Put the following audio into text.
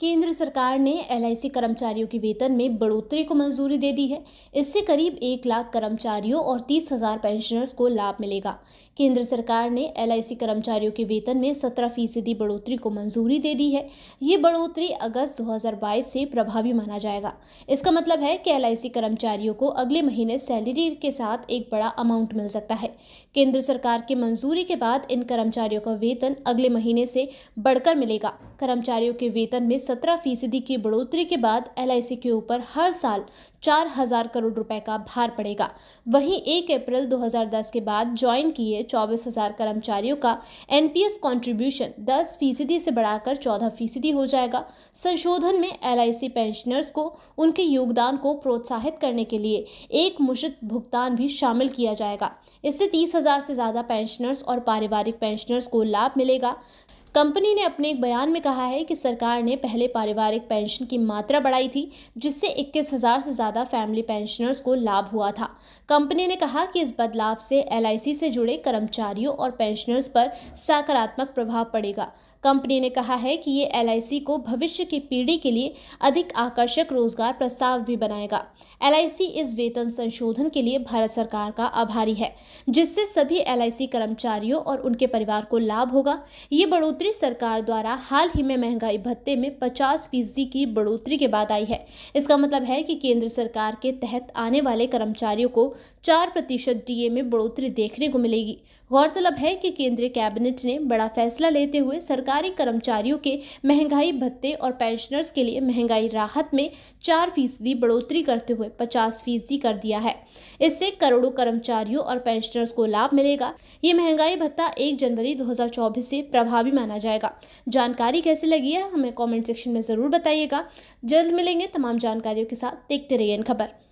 केंद्र सरकार ने एल कर्मचारियों के वेतन में बढ़ोतरी को मंजूरी दे दी है इससे करीब एक लाख कर्मचारियों और तीस हजार पेंशनर्स को लाभ मिलेगा केंद्र सरकार ने एल कर्मचारियों के वेतन में सत्रह फीसदी बढ़ोतरी को मंजूरी दे दी है ये बढ़ोतरी अगस्त 2022 से प्रभावी माना जाएगा इसका मतलब है कि एल कर्मचारियों को अगले महीने सैलरी के साथ एक बड़ा अमाउंट मिल सकता है केंद्र सरकार की मंजूरी के बाद इन कर्मचारियों का वेतन अगले महीने से बढ़कर मिलेगा कर्मचारियों के वेतन में सत्रह फीसदी की बढ़ोतरी के बाद एल के ऊपर हर साल चार हजार करोड़ रुपए का भार पड़ेगा वहीं एक अप्रैल 2010 के बाद ज्वाइन किए चौबीस हजार कर्मचारियों का एनपीएस कंट्रीब्यूशन 10 फीसदी से बढ़ाकर 14 फीसदी हो जाएगा संशोधन में एल पेंशनर्स को उनके योगदान को प्रोत्साहित करने के लिए एक मुश्त भुगतान भी शामिल किया जाएगा इससे तीस हजार से ज़्यादा पेंशनर्स और पारिवारिक पेंशनर्स को लाभ मिलेगा कंपनी ने अपने एक बयान में कहा है कि सरकार ने पहले पारिवारिक पेंशन की मात्रा बढ़ाई थी जिससे इक्कीस हज़ार से ज़्यादा फैमिली पेंशनर्स को लाभ हुआ था कंपनी ने कहा कि इस बदलाव से एल से जुड़े कर्मचारियों और पेंशनर्स पर सकारात्मक प्रभाव पड़ेगा कंपनी ने कहा है कि ये एल को भविष्य की पीढ़ी के लिए अधिक आकर्षक रोजगार प्रस्ताव भी बनाएगा एल इस वेतन संशोधन के लिए भारत सरकार का आभारी है जिससे सभी एल कर्मचारियों और उनके परिवार को लाभ होगा ये बढ़ोतरी केंद्रीय सरकार द्वारा हाल ही में महंगाई भत्ते में पचास फीसदी की बढ़ोतरी के बाद आई है इसका मतलब है कि केंद्र सरकार के तहत आने वाले कर्मचारियों को चार प्रतिशत डीए में बढ़ोतरी देखने को मिलेगी गौरतलब है कि केंद्रीय कैबिनेट ने बड़ा फैसला लेते हुए सरकारी कर्मचारियों के महंगाई भत्ते और पेंशनर्स के लिए महंगाई राहत में चार फीसदी बढ़ोतरी करते हुए पचास फीसदी कर दिया है इससे करोड़ों कर्मचारियों और पेंशनर्स को लाभ मिलेगा ये महंगाई भत्ता एक जनवरी 2024 से प्रभावी माना माना जाएगा जानकारी कैसे लगी है हमें कॉमेंट सेक्शन में ज़रूर बताइएगा जल्द मिलेंगे तमाम जानकारियों के साथ देखते रहिए खबर